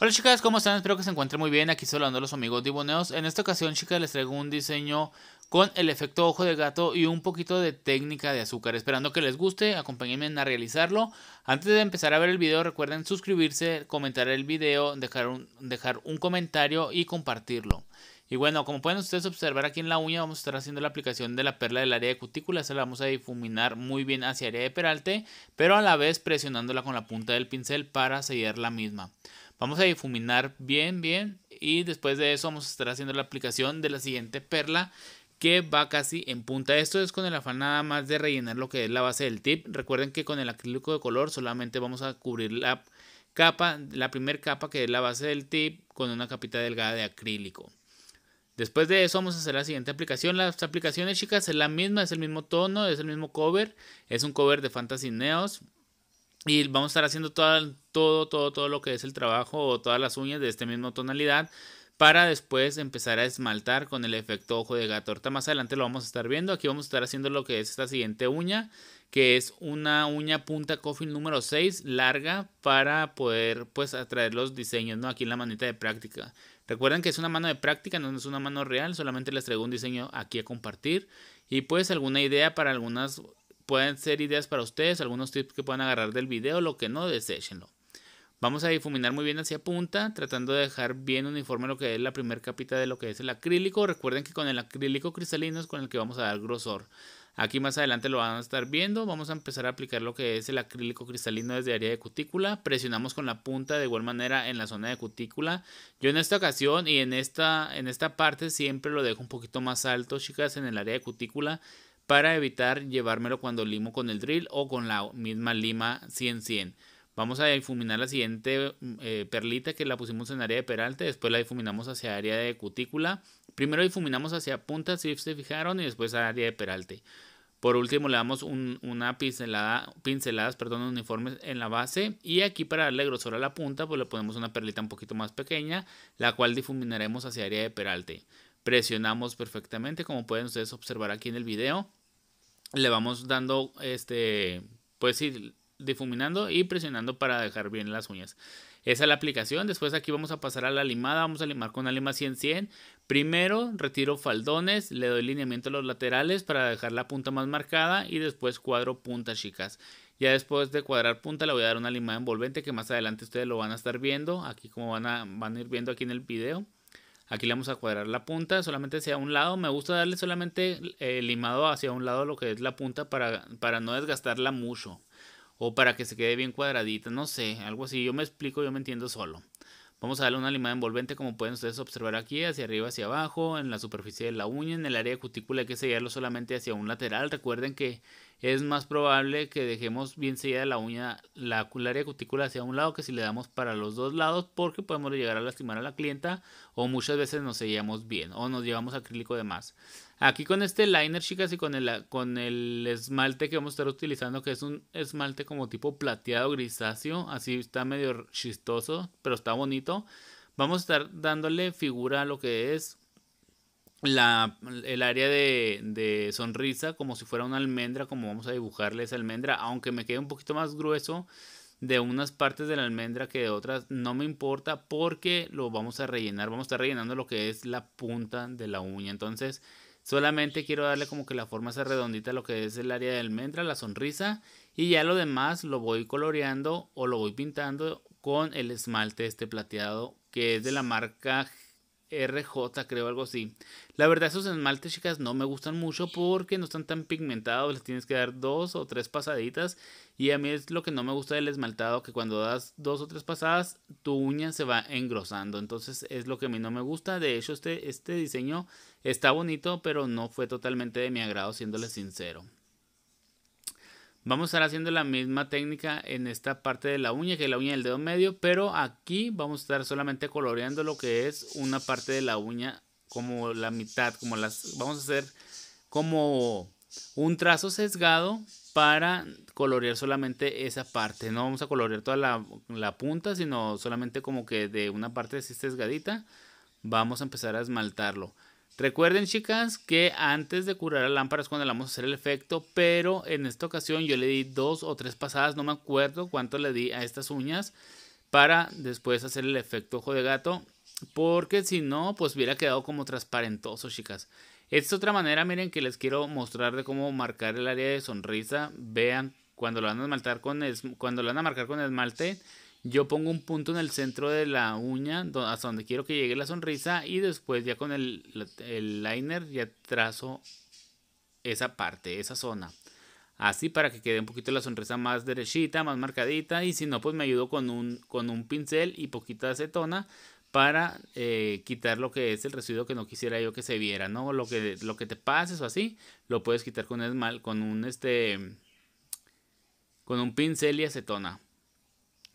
Hola chicas, ¿cómo están? Espero que se encuentren muy bien. Aquí estoy hablando los amigos diboneos. En esta ocasión, chicas, les traigo un diseño con el efecto ojo de gato y un poquito de técnica de azúcar. Esperando que les guste, acompáñenme a realizarlo. Antes de empezar a ver el video, recuerden suscribirse, comentar el video, dejar un, dejar un comentario y compartirlo. Y bueno, como pueden ustedes observar aquí en la uña, vamos a estar haciendo la aplicación de la perla del área de cutícula. Se la vamos a difuminar muy bien hacia área de peralte, pero a la vez presionándola con la punta del pincel para sellar la misma. Vamos a difuminar bien, bien. Y después de eso vamos a estar haciendo la aplicación de la siguiente perla que va casi en punta. Esto es con el afán nada más de rellenar lo que es la base del tip. Recuerden que con el acrílico de color solamente vamos a cubrir la capa, la primera capa que es la base del tip con una capita delgada de acrílico. Después de eso vamos a hacer la siguiente aplicación. Las aplicaciones chicas es la misma, es el mismo tono, es el mismo cover. Es un cover de Fantasy Neos. Y vamos a estar haciendo todo, todo, todo, todo lo que es el trabajo o todas las uñas de este mismo tonalidad para después empezar a esmaltar con el efecto ojo de gato. Ahorita más adelante lo vamos a estar viendo. Aquí vamos a estar haciendo lo que es esta siguiente uña, que es una uña punta coffin número 6 larga para poder pues atraer los diseños, ¿no? Aquí en la manita de práctica. Recuerden que es una mano de práctica, no es una mano real, solamente les traigo un diseño aquí a compartir y pues alguna idea para algunas pueden ser ideas para ustedes, algunos tips que puedan agarrar del video, lo que no, deséchenlo. Vamos a difuminar muy bien hacia punta, tratando de dejar bien uniforme lo que es la primera capita de lo que es el acrílico. Recuerden que con el acrílico cristalino es con el que vamos a dar grosor. Aquí más adelante lo van a estar viendo. Vamos a empezar a aplicar lo que es el acrílico cristalino desde área de cutícula. Presionamos con la punta de igual manera en la zona de cutícula. Yo en esta ocasión y en esta, en esta parte siempre lo dejo un poquito más alto, chicas, en el área de cutícula para evitar llevármelo cuando limo con el drill o con la misma lima 100-100. Vamos a difuminar la siguiente eh, perlita que la pusimos en área de peralte, después la difuminamos hacia área de cutícula. Primero difuminamos hacia punta, si se fijaron, y después a área de peralte. Por último le damos una pincelada, pinceladas perdón, uniformes en la base y aquí para darle grosor a la punta pues le ponemos una perlita un poquito más pequeña, la cual difuminaremos hacia área de peralte. Presionamos perfectamente como pueden ustedes observar aquí en el video le vamos dando, este, pues ir difuminando y presionando para dejar bien las uñas. Esa es la aplicación. Después aquí vamos a pasar a la limada. Vamos a limar con una lima 100-100. Primero retiro faldones, le doy lineamiento a los laterales para dejar la punta más marcada y después cuadro puntas chicas. Ya después de cuadrar punta le voy a dar una limada envolvente que más adelante ustedes lo van a estar viendo. Aquí como van van a ir viendo aquí en el video. Aquí le vamos a cuadrar la punta solamente hacia un lado. Me gusta darle solamente eh, limado hacia un lado lo que es la punta para, para no desgastarla mucho. O para que se quede bien cuadradita, no sé, algo así. Yo me explico, yo me entiendo solo. Vamos a darle una limada envolvente como pueden ustedes observar aquí, hacia arriba, hacia abajo, en la superficie de la uña, en el área de cutícula hay que sellarlo solamente hacia un lateral. Recuerden que es más probable que dejemos bien sellada la uña, la, la cutícula hacia un lado que si le damos para los dos lados porque podemos llegar a lastimar a la clienta o muchas veces nos sellamos bien o nos llevamos acrílico de más. Aquí con este liner, chicas, y con el, con el esmalte que vamos a estar utilizando, que es un esmalte como tipo plateado grisáceo, así está medio chistoso, pero está bonito. Vamos a estar dándole figura a lo que es el área de, de, sonrisa como si fuera una almendra, como vamos a dibujarle esa almendra, aunque me quede un poquito más grueso de unas partes de la almendra que de otras, no me importa porque lo vamos a rellenar, vamos a estar rellenando lo que es la punta de la uña, entonces solamente quiero darle como que la forma esa redondita lo que es el área de almendra, la sonrisa y ya lo demás lo voy coloreando o lo voy pintando con el esmalte este plateado que es de la marca RJ, creo algo así. La verdad, esos esmaltes, chicas, no me gustan mucho porque no están tan pigmentados. Les tienes que dar dos o tres pasaditas. Y a mí es lo que no me gusta del esmaltado, que cuando das dos o tres pasadas, tu uña se va engrosando. Entonces es lo que a mí no me gusta. De hecho, este, este diseño está bonito, pero no fue totalmente de mi agrado, siéndole sincero. Vamos a estar haciendo la misma técnica en esta parte de la uña, que es la uña del dedo medio, pero aquí vamos a estar solamente coloreando lo que es una parte de la uña, como la mitad, como las... Vamos a hacer como un trazo sesgado para colorear solamente esa parte. No vamos a colorear toda la, la punta, sino solamente como que de una parte así sesgadita, vamos a empezar a esmaltarlo. Recuerden, chicas, que antes de curar la lámparas es cuando le vamos a hacer el efecto, pero en esta ocasión yo le di dos o tres pasadas, no me acuerdo cuánto le di a estas uñas para después hacer el efecto ojo de gato, porque si no, pues hubiera quedado como transparentoso, chicas. Esta es otra manera, miren, que les quiero mostrar de cómo marcar el área de sonrisa. Vean, cuando lo van a, con cuando lo van a marcar con esmalte, yo pongo un punto en el centro de la uña hasta donde quiero que llegue la sonrisa y después ya con el, liner ya trazo esa parte, esa zona. Así para que quede un poquito la sonrisa más derechita, más marcadita. Y si no, pues me ayudo con un, con un pincel y poquita acetona para eh, quitar lo que es el residuo que no quisiera yo que se viera, ¿no? Lo que, lo que te pases o así, lo puedes quitar con esmal, con un este, con un pincel y acetona.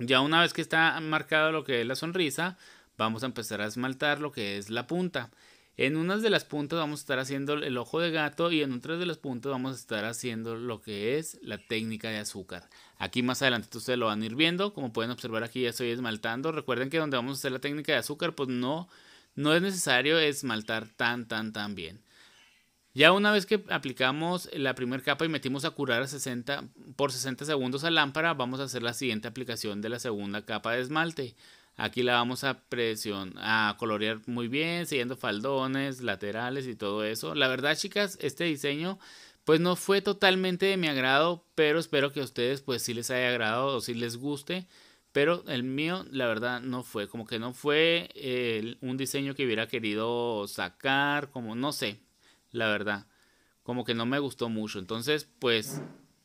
Ya una vez que está marcado lo que es la sonrisa, vamos a empezar a esmaltar lo que es la punta. En unas de las puntas vamos a estar haciendo el ojo de gato y en otras de las puntas vamos a estar haciendo lo que es la técnica de azúcar. Aquí más adelante ustedes lo van a ir viendo, como pueden observar aquí ya estoy esmaltando. Recuerden que donde vamos a hacer la técnica de azúcar pues no, no es necesario esmaltar tan tan tan bien. Ya una vez que aplicamos la primera capa y metimos a curar a 60, por 60 segundos a lámpara, vamos a hacer la siguiente aplicación de la segunda capa de esmalte. Aquí la vamos a presión, a colorear muy bien, siguiendo faldones, laterales y todo eso. La verdad, chicas, este diseño pues no fue totalmente de mi agrado, pero espero que a ustedes pues sí les haya agradado o sí les guste. Pero el mío, la verdad, no fue. Como que no fue eh, un diseño que hubiera querido sacar, como no sé la verdad. Como que no me gustó mucho. Entonces, pues,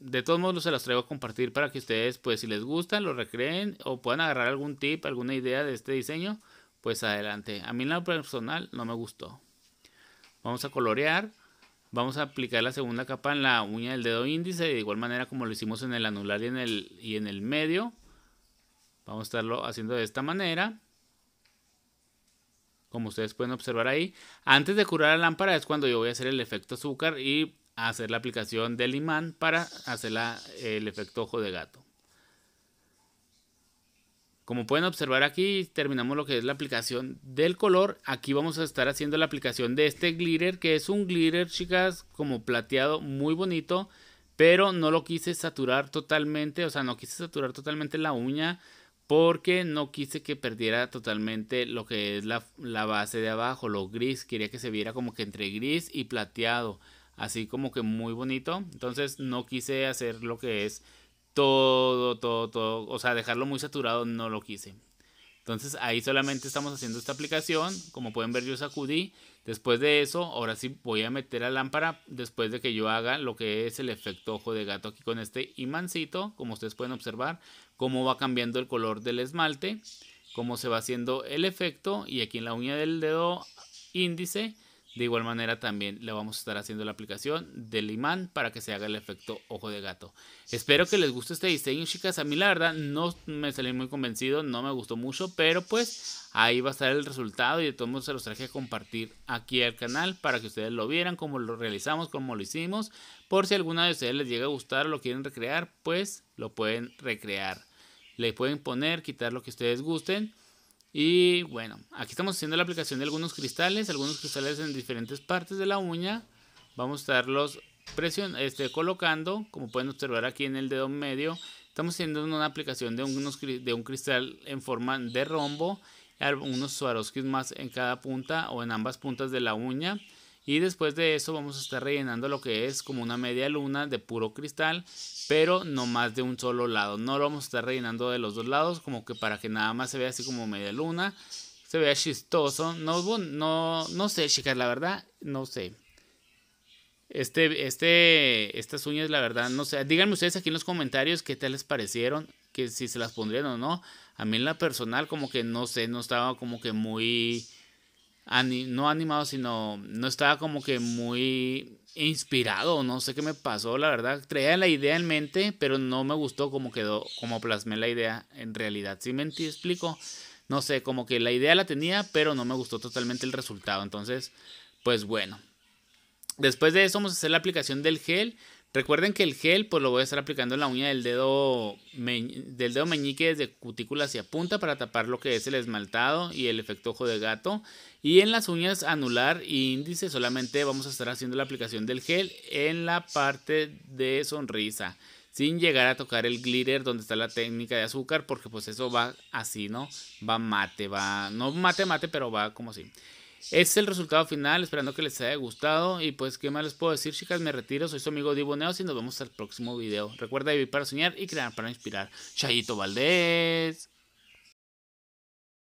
de todos modos se los traigo a compartir para que ustedes, pues, si les gusta, lo recreen o puedan agarrar algún tip, alguna idea de este diseño, pues adelante. A mí en lo personal no me gustó. Vamos a colorear. Vamos a aplicar la segunda capa en la uña del dedo índice, de igual manera como lo hicimos en el anular y el, y en el medio. Vamos a estarlo haciendo de esta manera como ustedes pueden observar ahí. Antes de curar la lámpara es cuando yo voy a hacer el efecto azúcar y hacer la aplicación del imán para hacer el efecto ojo de gato. Como pueden observar aquí, terminamos lo que es la aplicación del color. Aquí vamos a estar haciendo la aplicación de este glitter, que es un glitter, chicas, como plateado, muy bonito. Pero no lo quise saturar totalmente, o sea, no quise saturar totalmente la uña porque no quise que perdiera totalmente lo que es la, base de abajo, lo gris. Quería que se viera como que entre gris y plateado, así como que muy bonito. Entonces no quise hacer lo que es todo, todo, todo, o sea, dejarlo muy saturado, no lo quise. Entonces ahí solamente estamos haciendo esta aplicación. Como pueden ver yo sacudí. Después de eso, ahora sí voy a meter la lámpara después de que yo haga lo que es el efecto ojo de gato aquí con este imancito, como ustedes pueden observar cómo va cambiando el color del esmalte, cómo se va haciendo el efecto y aquí en la uña del dedo índice de igual manera también le vamos a estar haciendo la aplicación del imán para que se haga el efecto ojo de gato. Espero que les guste este diseño, chicas. A mí la no me salí muy convencido, no me gustó mucho, pero pues ahí va a estar el resultado y de todos modos se los traje a compartir aquí al canal para que ustedes lo vieran, cómo lo realizamos, cómo lo hicimos. Por si alguna de ustedes les llega a gustar o lo quieren recrear, pues lo pueden recrear. Le pueden poner, quitar lo que ustedes gusten. Y bueno, aquí estamos haciendo la aplicación de algunos cristales, algunos cristales en diferentes partes de la uña. Vamos a estarlos presion este, colocando, como pueden observar aquí en el dedo medio. Estamos haciendo una aplicación de, de un cristal en forma de rombo, unos Swarovski más en cada punta o en ambas puntas de la uña y después de eso vamos a estar rellenando lo que es como una media luna de puro cristal pero no más de un solo lado no lo vamos a estar rellenando de los dos lados como que para que nada más se vea así como media luna se vea chistoso no no no sé chicas la verdad no sé este, este, estas uñas, la verdad, no sé. Díganme ustedes aquí en los comentarios qué tal les parecieron, que si se las pondrían o no. A mí en la personal, como que no sé, no estaba como que muy no animado, sino no estaba como que muy inspirado, no sé qué me pasó, la verdad. Traía la idea en mente, pero no me gustó como quedó, como plasmé la idea en realidad. Si me explico? No sé, como que la idea la tenía, pero no me gustó totalmente el resultado. Entonces, pues bueno. Después de eso vamos a hacer la aplicación del gel. Recuerden que el gel pues lo voy a estar aplicando en la uña del dedo, del dedo meñique desde cutícula hacia punta para tapar lo que es el esmaltado y el efecto ojo de gato. Y en las uñas anular e índice solamente vamos a estar haciendo la aplicación del gel en la parte de sonrisa. Sin llegar a tocar el glitter donde está la técnica de azúcar porque pues eso va así, ¿no? Va mate, va... No mate mate, pero va como así. Es el resultado final, esperando que les haya gustado. Y pues, ¿qué más les puedo decir, chicas? Me retiro, soy su amigo Divo y nos vemos al próximo video. Recuerda vivir para soñar y crear para inspirar. Chayito Valdés.